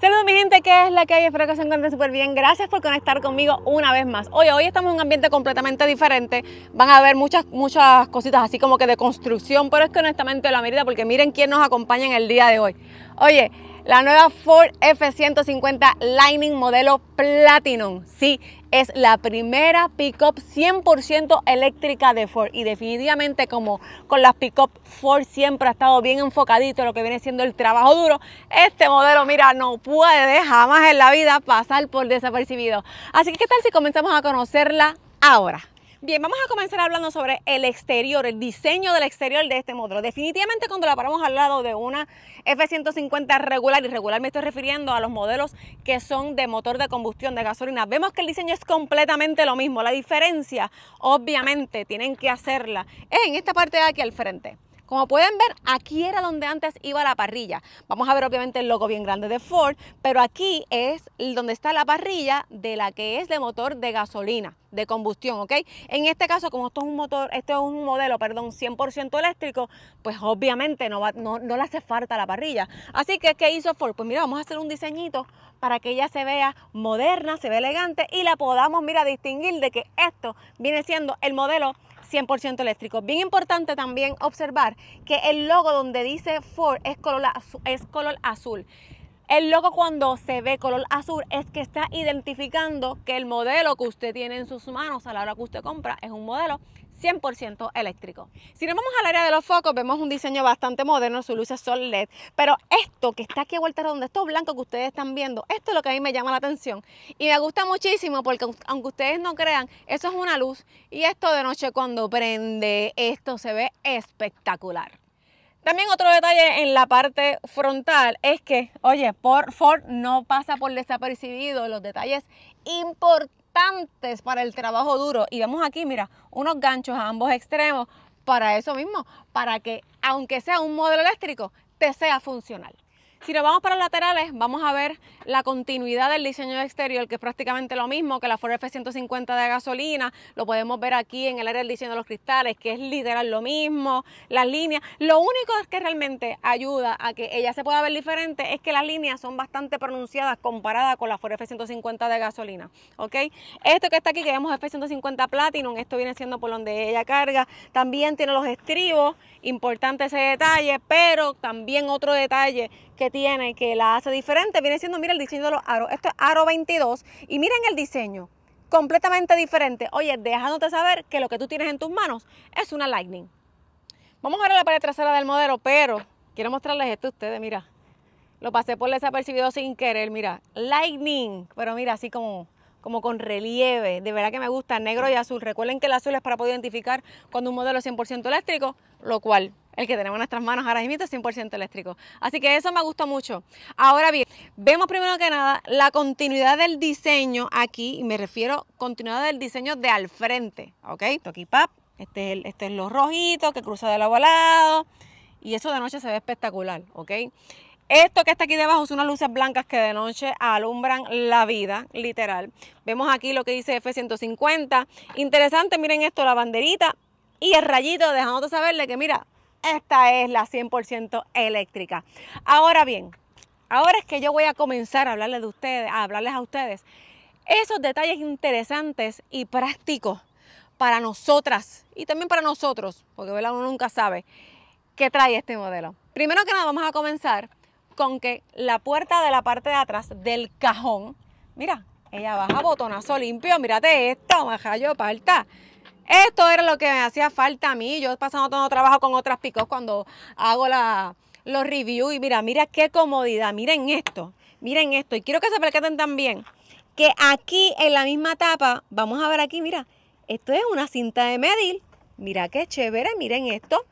Saludos mi gente, ¿qué es la que hay? Espero que se encuentren súper bien. Gracias por conectar conmigo una vez más. Oye, hoy estamos en un ambiente completamente diferente. Van a ver muchas, muchas cositas así como que de construcción, pero es que honestamente la medida, porque miren quién nos acompaña en el día de hoy. Oye, la nueva Ford F-150 Lightning modelo Platinum. Sí, es la primera pickup 100% eléctrica de Ford y definitivamente como con las pickup Ford siempre ha estado bien enfocadito en lo que viene siendo el trabajo duro, este modelo mira no puede jamás en la vida pasar por desapercibido. Así que qué tal si comenzamos a conocerla ahora. Bien, vamos a comenzar hablando sobre el exterior, el diseño del exterior de este modelo. Definitivamente cuando la paramos al lado de una F-150 regular, y regular me estoy refiriendo a los modelos que son de motor de combustión, de gasolina, vemos que el diseño es completamente lo mismo. La diferencia, obviamente, tienen que hacerla en esta parte de aquí al frente. Como pueden ver, aquí era donde antes iba la parrilla. Vamos a ver obviamente el logo bien grande de Ford, pero aquí es donde está la parrilla de la que es de motor de gasolina, de combustión, ¿ok? En este caso, como esto es un motor, esto es un modelo, perdón, 100% eléctrico, pues obviamente no, no, le hace falta la parrilla. Así que, ¿qué hizo Ford? Pues mira, vamos a hacer un diseñito para que ella se vea moderna, se vea elegante y la podamos, mira, distinguir de que esto viene siendo el modelo 100% eléctrico. Bien importante también observar que el logo donde dice Ford es color, es color azul. El logo cuando se ve color azul es que está identificando que el modelo que usted tiene en sus manos a la hora que usted compra es un modelo 100% eléctrico. Si nos vamos al área de los focos, vemos un diseño bastante moderno, su luces son LED, pero esto que está aquí a vuelta redonda, esto blanco que ustedes están viendo, esto es lo que a mí me llama la atención y me gusta muchísimo porque aunque ustedes no crean, eso es una luz y esto de noche cuando prende, esto se ve espectacular. También otro detalle en la parte frontal es que, oye, por Ford no pasa por desapercibido los detalles importantes para el trabajo duro. Y vemos aquí, mira, unos ganchos a ambos extremos para eso mismo, para que aunque sea un modelo eléctrico, te sea funcional. Si nos vamos para los laterales, vamos a ver la continuidad del diseño exterior, que es prácticamente lo mismo que la Ford F-150 de gasolina. Lo podemos ver aquí en el área del diseño de los cristales, que es literal lo mismo, las líneas. Lo único que realmente ayuda a que ella se pueda ver diferente es que las líneas son bastante pronunciadas comparadas con la Ford F-150 de gasolina. ¿ok? Esto que está aquí, que vemos F-150 Platinum, esto viene siendo por donde ella carga. También tiene los estribos, importante ese detalle, pero también otro detalle que tiene que la hace diferente viene siendo, mira el diseño de los aros. Esto es aro 22 y miren el diseño, completamente diferente. Oye, dejándote saber que lo que tú tienes en tus manos es una Lightning. Vamos a ver la pared trasera del modelo, pero quiero mostrarles esto a ustedes, mira. Lo pasé por desapercibido sin querer, mira. Lightning, pero mira, así como como con relieve. De verdad que me gusta negro y azul. Recuerden que el azul es para poder identificar cuando un modelo es 100% eléctrico, lo cual el que tenemos en nuestras manos ahora mismo es 100% eléctrico. Así que eso me gusta mucho. Ahora bien, vemos primero que nada la continuidad del diseño aquí, y me refiero continuidad del diseño de al frente, ¿ok? Toki pap, este es, este lo este que cruza del lado a lado, y eso de noche se ve espectacular, ¿ok? Esto que está aquí debajo son unas luces blancas que de noche alumbran la vida, literal. Vemos aquí lo que dice F-150. Interesante, miren esto, la banderita y el rayito dejándote saberle que mira, esta es la 100% eléctrica. Ahora bien, ahora es que yo voy a comenzar a hablarles de ustedes, a hablarles a ustedes esos detalles interesantes y prácticos para nosotras y también para nosotros, porque uno nunca sabe qué trae este modelo. Primero que nada vamos a comenzar con que la puerta de la parte de atrás del cajón, mira, ella baja botonazo limpio, mírate esto, majayo, parta. Esto era lo que me hacía falta a mí. Yo pasando todo el trabajo con otras picos cuando hago la, los reviews. Y mira, mira qué comodidad. Miren esto. Miren esto. Y quiero que se percaten también que aquí en la misma tapa, vamos a ver aquí, mira, esto es una cinta de medir. Mira qué chévere, miren esto.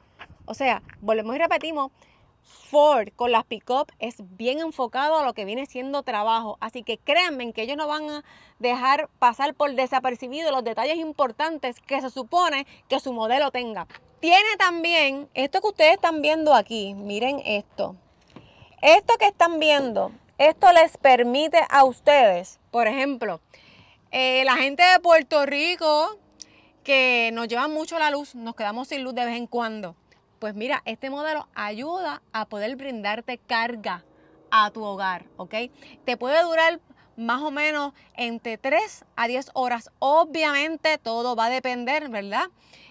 O sea, volvemos y repetimos. Ford con las pick-up es bien enfocado a lo que viene siendo trabajo. Así que créanme que ellos no van a dejar pasar por desapercibido los detalles importantes que se supone que su modelo tenga. Tiene también esto que ustedes están viendo aquí. Miren esto. Esto que están viendo, esto les permite a ustedes, por ejemplo, eh, la gente de Puerto Rico que nos lleva mucho la luz, nos quedamos sin luz de vez en cuando. Pues mira, este modelo ayuda a poder brindarte carga a tu hogar, ¿ok? Te puede durar más o menos entre 3 a 10 horas. Obviamente todo va a depender, ¿verdad?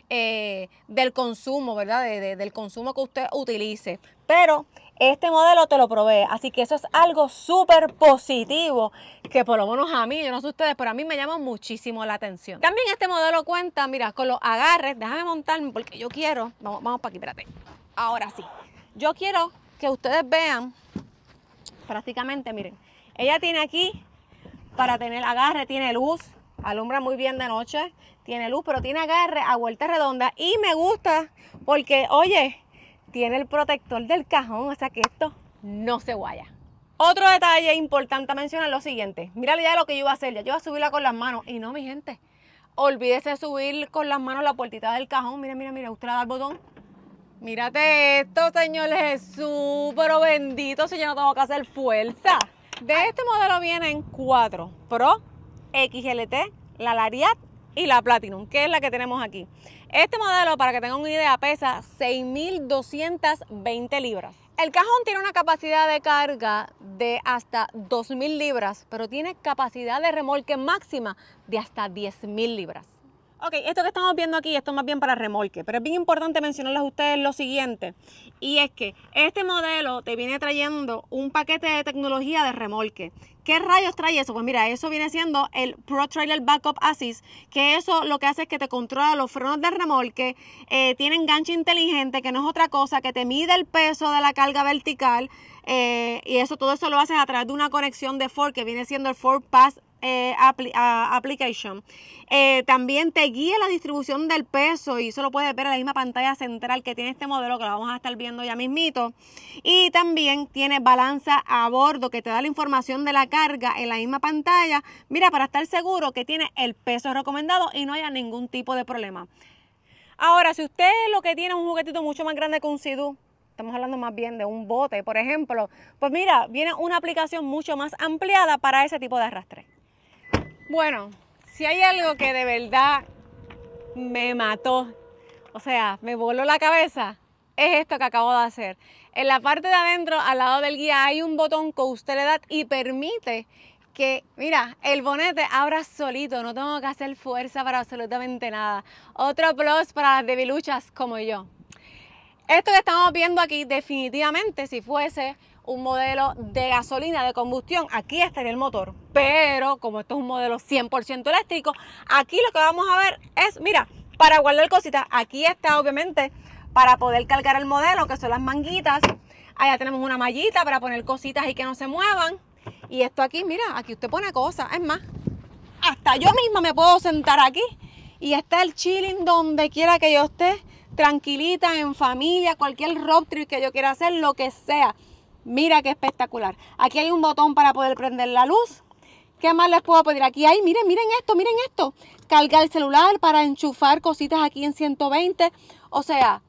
Eh, del consumo, ¿verdad? del consumo que usted utilice. Pero este modelo te lo provee. Así que eso es algo súper positivo que por lo menos a mí, yo no sé ustedes, pero a mí me llama muchísimo la atención. También este modelo cuenta, mira, con los agarres, déjame montarme porque yo quiero, vamos, para aquí, espérate. Ahora sí, yo quiero que ustedes vean prácticamente, miren, ella tiene aquí para tener agarre, tiene luz, alumbra muy bien de noche, tiene luz, pero tiene agarre a vuelta redonda y me gusta porque, oye, tiene el protector del cajón, o sea que esto no se guaya. Otro detalle importante a mencionar lo siguiente. Mira la idea de lo que yo iba a hacer. Ya yo voy a subirla con las manos. Y no, mi gente. Olvídese de subir con las manos la puertita del cajón. Mira, mira, mira. Usted le da el botón. Mírate esto, señores, es Pero bendito si yo no tengo que hacer fuerza. De este modelo vienen cuatro. Pro, XLT, la Lariat y la Platinum, que es la que tenemos aquí. Este modelo, para que tengan una idea, pesa 6.220 libras. El cajón tiene una capacidad de carga de hasta 2.000 libras, pero tiene capacidad de remolque máxima de hasta 10.000 libras. Ok, esto que estamos viendo aquí, esto es más bien para remolque, pero es bien importante mencionarles a ustedes lo siguiente, y es que este modelo te viene trayendo un paquete de tecnología de remolque. ¿Qué rayos trae eso? Pues mira, eso viene siendo el Pro Trailer Backup Assist, que eso lo que hace es que te controla los frenos de remolque, eh, tiene enganche inteligente, que no es otra cosa, que te mide el peso de la carga vertical, eh, y eso todo eso lo haces a través de una conexión de Ford, que viene siendo el Ford Pass eh, application. Eh, también te guía la distribución del peso y eso lo puedes ver en la misma pantalla central que tiene este modelo que lo vamos a estar viendo ya mismito. Y también tiene balanza a bordo que te da la información de la carga en la misma pantalla. Mira, para estar seguro que tiene el peso recomendado y no haya ningún tipo de problema. Ahora, si usted lo que tiene un juguetito mucho más grande que un SIDU estamos hablando más bien de un bote, por ejemplo, pues mira, viene una aplicación mucho más ampliada para ese tipo de arrastre. Bueno, si hay algo que de verdad me mató, o sea, me voló la cabeza, es esto que acabo de hacer. En la parte de adentro, al lado del guía, hay un botón que usted le da y permite que, mira, el bonete abra solito, no tengo que hacer fuerza para absolutamente nada. Otro plus para las debiluchas como yo. Esto que estamos viendo aquí definitivamente, si fuese un modelo de gasolina, de combustión, aquí estaría el motor. Pero como esto es un modelo 100% eléctrico, aquí lo que vamos a ver es, mira, para guardar cositas, aquí está obviamente para poder cargar el modelo, que son las manguitas. Allá tenemos una mallita para poner cositas y que no se muevan. Y esto aquí, mira, aquí usted pone cosas. Es más, hasta yo misma me puedo sentar aquí y está el chilling donde quiera que yo esté, tranquilita, en familia, cualquier road trip que yo quiera hacer, lo que sea. Mira qué espectacular. Aquí hay un botón para poder prender la luz. ¿Qué más les puedo pedir? Aquí hay, miren, miren esto, miren esto. Cargar el celular para enchufar cositas aquí en 120. O sea,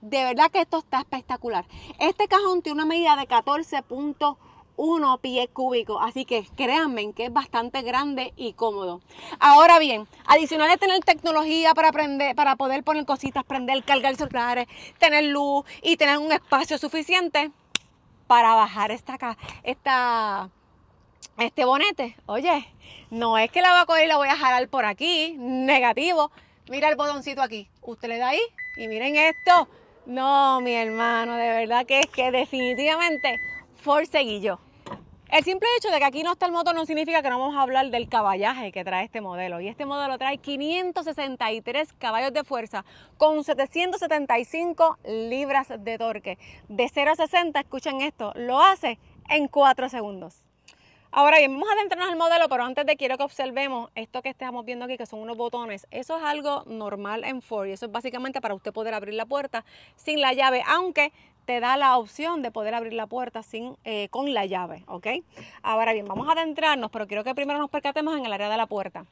de verdad que esto está espectacular. Este cajón tiene una medida de 14.1 pies cúbicos, así que créanme que es bastante grande y cómodo. Ahora bien, adicional tener tecnología para aprender, para poder poner cositas, prender, cargar celulares, tener luz y tener un espacio suficiente, para bajar esta, esta, este bonete. Oye, no es que la voy a coger y la voy a jalar por aquí, negativo. Mira el botoncito aquí. Usted le da ahí y miren esto. No, mi hermano, de verdad que es que definitivamente Ford el simple hecho de que aquí no está el motor no significa que no vamos a hablar del caballaje que trae este modelo. Y este modelo trae 563 caballos de fuerza con 775 libras de torque. De 0 a 60, escuchen esto, lo hace en 4 segundos. Ahora bien, vamos a adentrarnos al modelo, pero antes de quiero que observemos esto que estamos viendo aquí, que son unos botones. Eso es algo normal en Ford y eso es básicamente para usted poder abrir la puerta sin la llave, aunque da la opción de poder abrir la puerta sin, eh, con la llave, ¿ok? Ahora bien, vamos a adentrarnos, pero quiero que primero nos percatemos en el área de la puerta.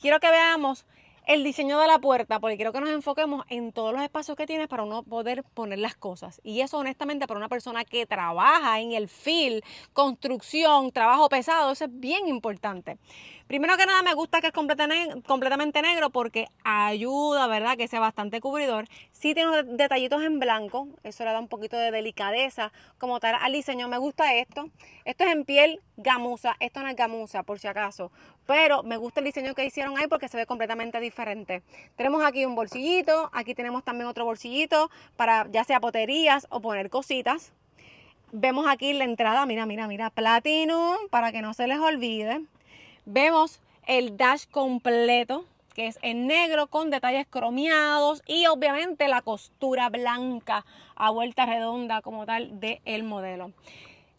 Quiero que veamos el diseño de la puerta, porque quiero que nos enfoquemos en todos los espacios que tiene para uno poder poner las cosas. Y eso honestamente para una persona que trabaja en el field, construcción, trabajo pesado, eso es bien importante. Primero que nada me gusta que es completamente negro porque ayuda, ¿verdad? Que sea bastante cubridor. Sí tiene unos detallitos en blanco, eso le da un poquito de delicadeza como tal al diseño. Me gusta esto. Esto es en piel gamusa, esto no es gamusa por si acaso, pero me gusta el diseño que hicieron ahí porque se ve completamente diferente. Tenemos aquí un bolsillito, aquí tenemos también otro bolsillito para ya sea poterías o poner cositas. Vemos aquí la entrada, mira, mira, mira, Platinum, para que no se les olvide. Vemos el dash completo, que es en negro con detalles cromeados y obviamente la costura blanca a vuelta redonda como tal del modelo.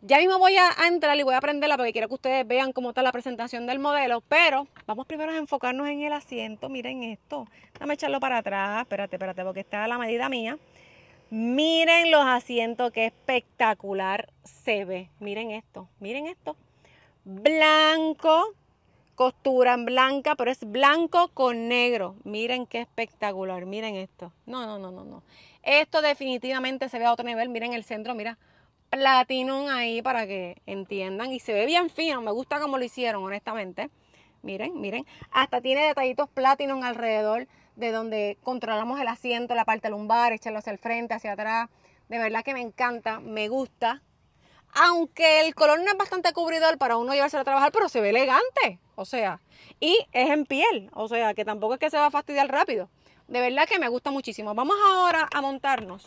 Ya mismo voy a entrar y voy a prenderla porque quiero que ustedes vean cómo está la presentación del modelo, pero vamos primero a enfocarnos en el asiento. Miren esto. Dame echarlo para atrás. Espérate, espérate, porque está a la medida mía. Miren los asientos, qué espectacular se ve. Miren esto, miren esto. Blanco, costura en blanca, pero es blanco con negro. Miren qué espectacular, miren esto. No, no, no, no, no. Esto definitivamente se ve a otro nivel. Miren el centro, mira, platinum ahí para que entiendan. Y se ve bien fino, me gusta como lo hicieron, honestamente. Miren, miren. Hasta tiene detallitos platino alrededor de donde controlamos el asiento, la parte lumbar, echarlo hacia el frente, hacia atrás. De verdad que me encanta, me gusta aunque el color no es bastante cubridor para uno llevarse a trabajar, pero se ve elegante, o sea, y es en piel, o sea, que tampoco es que se va a fastidiar rápido. De verdad que me gusta muchísimo. Vamos ahora a montarnos,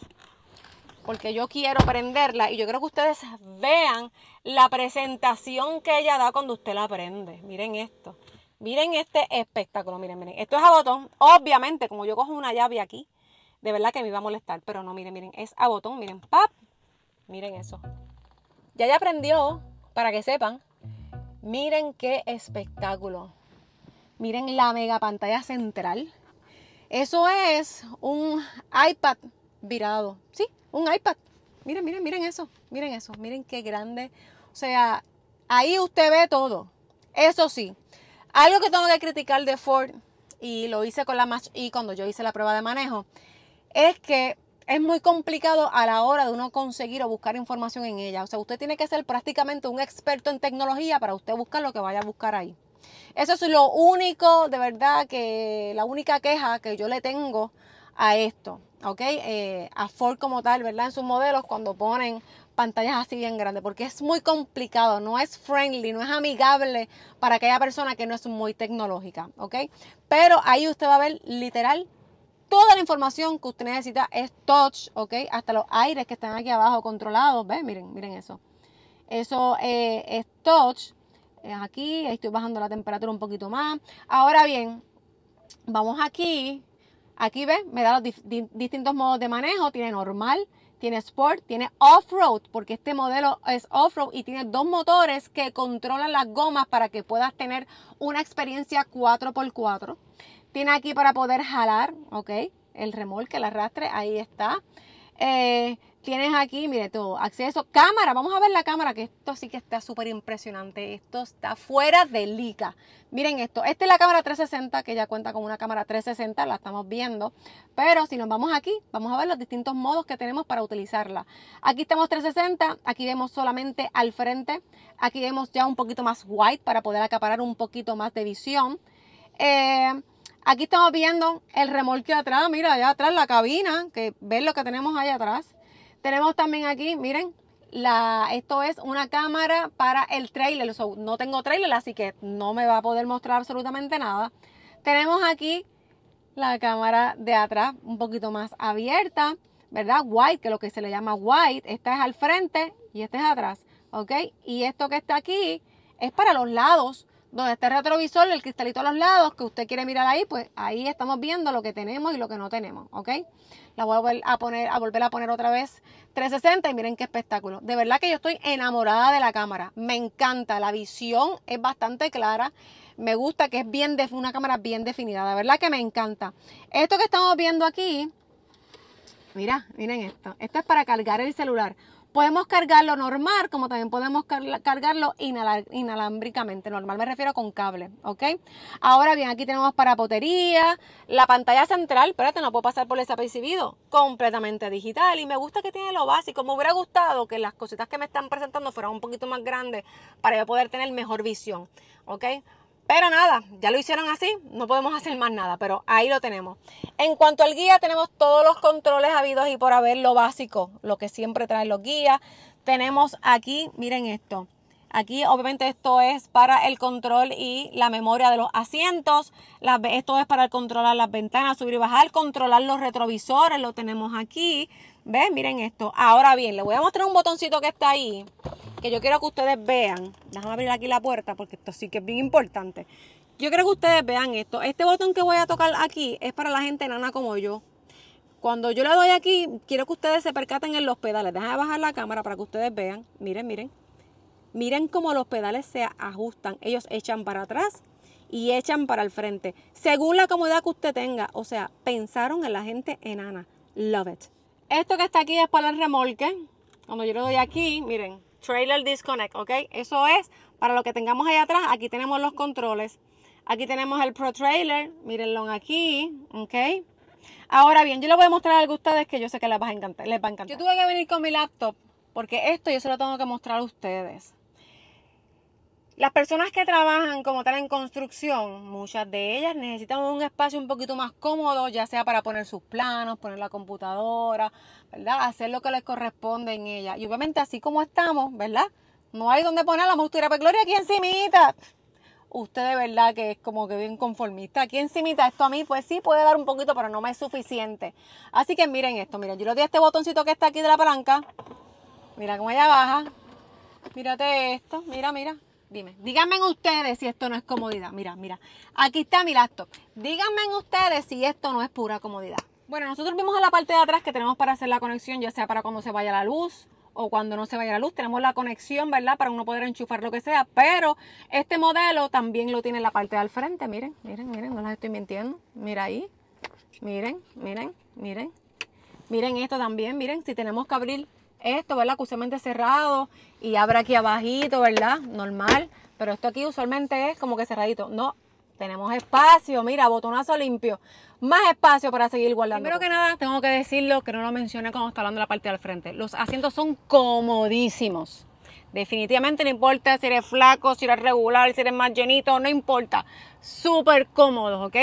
porque yo quiero prenderla y yo creo que ustedes vean la presentación que ella da cuando usted la prende. Miren esto. Miren este espectáculo, miren, miren. Esto es a botón. Obviamente, como yo cojo una llave aquí, de verdad que me iba a molestar, pero no, miren, miren, es a botón, miren, pap. Miren eso. Ya ya aprendió, para que sepan. Miren qué espectáculo. Miren la mega pantalla central. Eso es un iPad virado. Sí, un iPad. Miren, miren, miren eso. Miren eso. Miren qué grande. O sea, ahí usted ve todo. Eso sí, algo que tengo que criticar de Ford, y lo hice con la Y cuando yo hice la prueba de manejo, es que es muy complicado a la hora de uno conseguir o buscar información en ella. O sea, usted tiene que ser prácticamente un experto en tecnología para usted buscar lo que vaya a buscar ahí. Eso es lo único, de verdad, que la única queja que yo le tengo a esto, ¿ok? Eh, a Ford como tal, ¿verdad? En sus modelos cuando ponen pantallas así bien grandes, porque es muy complicado, no es friendly, no es amigable para aquella persona que no es muy tecnológica, ¿ok? Pero ahí usted va a ver literal toda la información que usted necesita es touch, ¿ok? Hasta los aires que están aquí abajo controlados, ¿ves? Miren, miren eso. Eso eh, es touch. Es aquí, estoy bajando la temperatura un poquito más. Ahora bien, vamos aquí. Aquí ven me da los distintos modos de manejo. Tiene normal, tiene sport, tiene off-road, porque este modelo es off-road y tiene dos motores que controlan las gomas para que puedas tener una experiencia 4x4. Tiene aquí para poder jalar, ¿ok? El remolque, el arrastre, ahí está. Eh, tienes aquí, mire, todo, acceso, cámara, vamos a ver la cámara, que esto sí que está súper impresionante, esto está fuera de lica. Miren esto, esta es la cámara 360, que ya cuenta con una cámara 360, la estamos viendo, pero si nos vamos aquí, vamos a ver los distintos modos que tenemos para utilizarla. Aquí estamos 360, aquí vemos solamente al frente, aquí vemos ya un poquito más white para poder acaparar un poquito más de visión. Eh, Aquí estamos viendo el remolque atrás, mira, allá atrás la cabina, que ven lo que tenemos allá atrás. Tenemos también aquí, miren, la, esto es una cámara para el trailer. no tengo trailer, así que no me va a poder mostrar absolutamente nada. Tenemos aquí la cámara de atrás un poquito más abierta, ¿verdad? White, que es lo que se le llama white. Esta es al frente y esta es atrás, ¿ok? Y esto que está aquí es para los lados donde está el retrovisor, el cristalito a los lados, que usted quiere mirar ahí, pues ahí estamos viendo lo que tenemos y lo que no tenemos, ¿ok? La voy a volver a poner, a volver a poner otra vez 360 y miren qué espectáculo. De verdad que yo estoy enamorada de la cámara, me encanta, la visión es bastante clara, me gusta que es bien de, una cámara bien definida, de verdad que me encanta. Esto que estamos viendo aquí, mira, miren esto, esto es para cargar el celular. Podemos cargarlo normal, como también podemos cargarlo inalámbricamente. Normal me refiero con cable, ¿ok? Ahora bien, aquí tenemos para potería, la pantalla central, espérate, no puedo pasar por desapercibido, completamente digital. Y me gusta que tiene lo básico. Me hubiera gustado que las cositas que me están presentando fueran un poquito más grandes para yo poder tener mejor visión, ¿ok? Pero nada, ya lo hicieron así, no podemos hacer más nada, pero ahí lo tenemos. En cuanto al guía, tenemos todos los controles habidos y por haber lo básico, lo que siempre trae los guías. Tenemos aquí, miren esto. Aquí obviamente esto es para el control y la memoria de los asientos. esto es para controlar las ventanas, subir y bajar, controlar los retrovisores, lo tenemos aquí. ven Miren esto. Ahora bien, le voy a mostrar un botoncito que está ahí que yo quiero que ustedes vean, déjame abrir aquí la puerta porque esto sí que es bien importante. Yo quiero que ustedes vean esto. Este botón que voy a tocar aquí es para la gente enana como yo. Cuando yo le doy aquí, quiero que ustedes se percaten en los pedales. Déjame bajar la cámara para que ustedes vean. Miren, miren. Miren cómo los pedales se ajustan. Ellos echan para atrás y echan para el frente. Según la comodidad que usted tenga. O sea, pensaron en la gente enana. Love it. Esto que está aquí es para el remolque. Cuando yo le doy aquí, miren, Trailer Disconnect, ¿ok? Eso es para lo que tengamos ahí atrás. Aquí tenemos los controles. Aquí tenemos el Pro Trailer, mírenlo aquí, ¿ok? Ahora bien, yo les voy a mostrar algo a ustedes que yo sé que les va a encantar. Les va a encantar. Yo tuve que venir con mi laptop porque esto yo se lo tengo que mostrar a ustedes. Las personas que trabajan como tal en construcción, muchas de ellas necesitan un espacio un poquito más cómodo, ya sea para poner sus planos, poner la computadora, ¿verdad? Hacer lo que les corresponde en ella. Y obviamente así como estamos, ¿verdad? No hay donde poner la mostura, pero pues, Gloria aquí encimita. Usted de verdad que es como que bien conformista. Aquí encimita esto a mí, pues sí puede dar un poquito, pero no me es suficiente. Así que miren esto, miren, yo le doy a este botoncito que está aquí de la palanca. Mira cómo ella baja. Mírate esto, mira, mira, Dime, díganme ustedes si esto no es comodidad. Mira, mira, aquí está mi laptop. Díganme ustedes si esto no es pura comodidad. Bueno, nosotros vimos en la parte de atrás que tenemos para hacer la conexión, ya sea para cuando se vaya la luz o cuando no se vaya la luz. Tenemos la conexión, ¿verdad? Para uno poder enchufar lo que sea. Pero este modelo también lo tiene en la parte de al frente. Miren, miren, miren, no les estoy mintiendo. Mira ahí. Miren, miren, miren. Miren esto también. Miren, si tenemos que abrir esto, ¿verdad? Que usualmente cerrado y abre aquí abajito, ¿verdad? Normal, pero esto aquí usualmente es como que cerradito. No, tenemos espacio, mira, botonazo limpio, más espacio para seguir guardando. Primero que nada, tengo que decirlo que no lo mencioné cuando estaba hablando de la parte del frente. Los asientos son comodísimos. Definitivamente no importa si eres flaco, si eres regular, si eres más llenito, no importa. Súper cómodo ¿ok?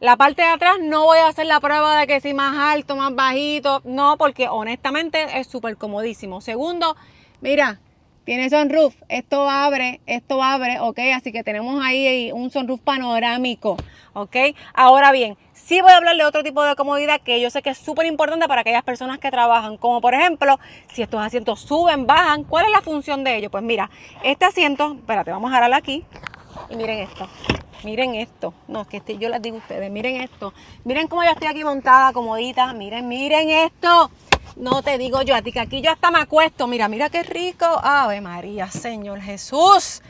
La parte de atrás no voy a hacer la prueba de que si más alto, más bajito, no, porque honestamente es súper comodísimo. Segundo, mira, tiene sunroof, esto abre, esto abre, ¿ok? Así que tenemos ahí un sunroof panorámico, ¿ok? Ahora bien, Sí voy a hablar de otro tipo de comodidad que yo sé que es súper importante para aquellas personas que trabajan, como por ejemplo, si estos asientos suben, bajan, ¿cuál es la función de ellos? Pues mira, este asiento, espérate, vamos a jalarla aquí y miren esto. Miren esto, no, es que este, yo les digo a ustedes, miren esto, miren cómo yo estoy aquí montada, comodita, miren, miren esto, no te digo yo a ti que aquí yo hasta me acuesto, mira, mira qué rico, Ave María, Señor Jesús,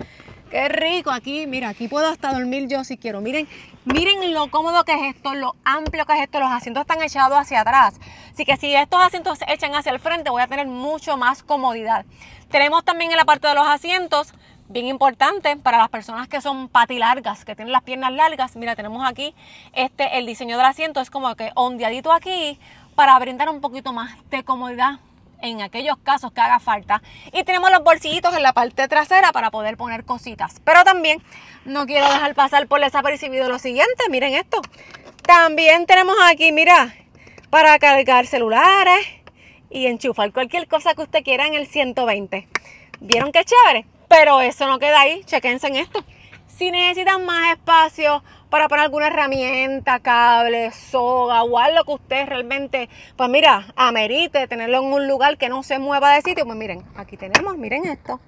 Qué rico aquí, mira, aquí puedo hasta dormir yo si quiero. Miren, miren lo cómodo que es esto, lo amplio que es esto, los asientos están echados hacia atrás. Así que si estos asientos se echan hacia el frente, voy a tener mucho más comodidad. Tenemos también en la parte de los asientos, bien importante para las personas que son patilargas, que tienen las piernas largas. Mira, tenemos aquí este el diseño del asiento es como que ondeadito aquí para brindar un poquito más de comodidad en aquellos casos que haga falta. Y tenemos los bolsillitos en la parte trasera para poder poner cositas. Pero también no quiero dejar pasar por desapercibido lo siguiente. Miren esto. También tenemos aquí, mira, para cargar celulares y enchufar cualquier cosa que usted quiera en el 120. ¿Vieron qué chévere? Pero eso no queda ahí. Chequense en esto. Si necesitan más espacio para poner alguna herramienta, cable, soga o algo que usted realmente, pues mira, amerite tenerlo en un lugar que no se mueva de sitio. Pues miren, aquí tenemos, miren esto.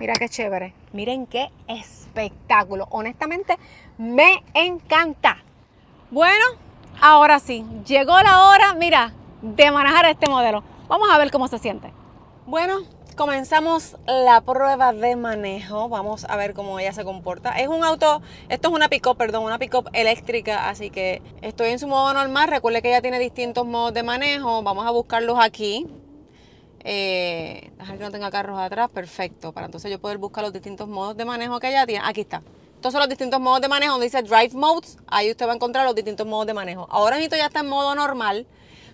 Mira qué chévere. Miren qué espectáculo. Honestamente, me encanta. Bueno, ahora sí, llegó la hora, mira, de manejar este modelo. Vamos a ver cómo se siente. Bueno, comenzamos la prueba de manejo. Vamos a ver cómo ella se comporta. Es un auto, esto es una pick perdón, una pick-up eléctrica, así que estoy en su modo normal. Recuerde que ella tiene distintos modos de manejo. Vamos a buscarlos aquí. Eh, dejar que no tenga carros atrás, perfecto. Para entonces yo poder buscar los distintos modos de manejo que ella tiene. Aquí está. Estos son los distintos modos de manejo. Donde dice Drive Modes, ahí usted va a encontrar los distintos modos de manejo. Ahora mismo ya está en modo normal.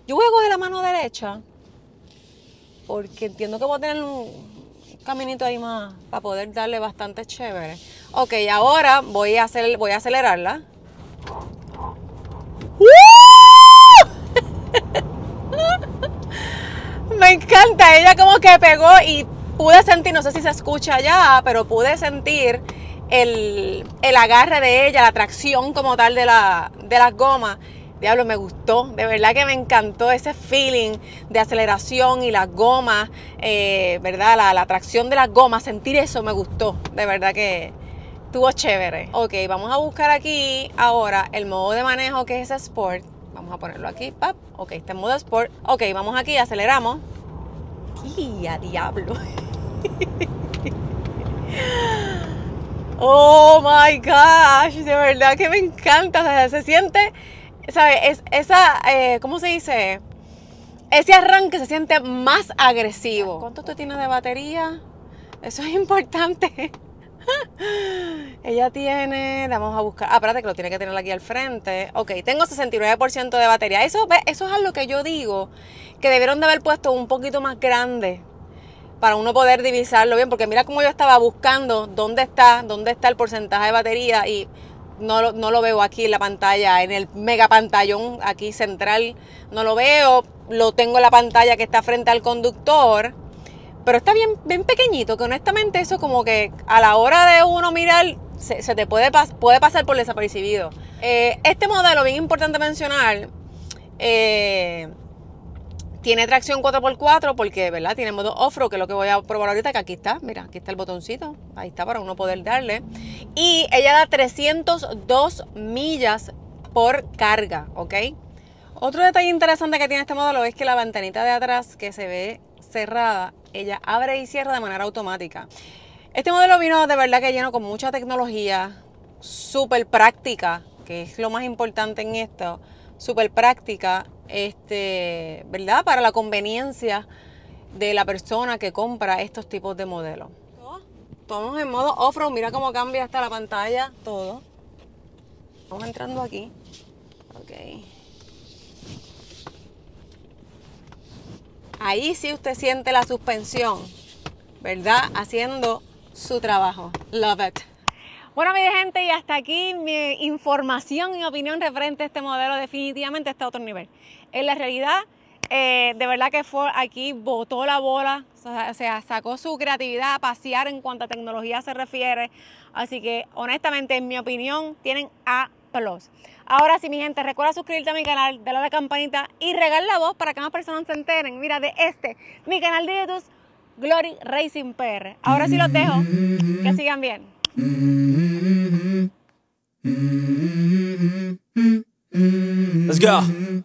Yo voy a coger la mano derecha porque entiendo que voy a tener un caminito ahí más para poder darle bastante chévere. Ok, ahora voy a, hacer, voy a acelerarla. Me encanta, ella como que pegó y pude sentir, no sé si se escucha ya, pero pude sentir el, agarre de ella, la tracción como tal de, la, de las gomas Diablo, me gustó, de verdad que me encantó ese feeling de aceleración y la goma, eh, ¿verdad? La, atracción tracción de la goma. sentir eso me gustó, de verdad que estuvo chévere. Ok, vamos a buscar aquí ahora el modo de manejo que es Sport. Vamos a ponerlo aquí, pap. Ok, está en modo Sport. Ok, vamos aquí, aceleramos. ¡Y diablo! Oh my gosh, de verdad que me encanta. se siente es, esa, eh, ¿cómo se dice? Ese arranque se siente más agresivo. ¿Cuánto tú tienes de batería? Eso es importante. Ella tiene, vamos a buscar, ah, espérate que lo tiene que tener aquí al frente. Ok, tengo 69% de batería. Eso, eso es algo que yo digo, que debieron de haber puesto un poquito más grande para uno poder divisarlo bien, porque mira cómo yo estaba buscando dónde está, dónde está el porcentaje de batería y no, lo veo aquí en la pantalla, en el mega pantallón aquí central, no lo veo, lo tengo en la pantalla que está frente al conductor, pero está bien, bien pequeñito, que honestamente eso como que a la hora de uno mirar se, te puede, puede pasar por desapercibido. Eh, este modelo, bien importante mencionar, eh, tiene tracción 4x4 porque, ¿verdad? Tiene modo off-road, que es lo que voy a probar ahorita, que aquí está, mira, aquí está el botoncito, ahí está para uno poder darle. Y ella da 302 millas por carga, ¿ok? Otro detalle interesante que tiene este modelo es que la ventanita de atrás que se ve cerrada, ella abre y cierra de manera automática. Este modelo vino de verdad que lleno con mucha tecnología, súper práctica, que es lo más importante en esto súper práctica, este, ¿verdad? Para la conveniencia de la persona que compra estos tipos de modelos. Estamos en modo off-road, mira cómo cambia hasta la pantalla, todo. Vamos entrando aquí. Ok. Ahí sí usted siente la suspensión, ¿verdad? Haciendo su trabajo. Love it. Bueno, mi gente, y hasta aquí mi información y opinión referente a este modelo. Definitivamente está a otro nivel. En la realidad, eh, de verdad que Ford aquí botó la bola, o sea, sacó su creatividad a pasear en cuanto a tecnología se refiere. Así que, honestamente, en mi opinión, tienen A. Plus. Ahora sí, mi gente, recuerda suscribirte a mi canal, darle a la campanita y regalar la voz para que más personas se enteren. Mira, de este, mi canal de YouTube, Glory Racing PR. Ahora sí los dejo. Que sigan bien. Mm-hmm. Mm-hmm. Mm-hmm. Let's go.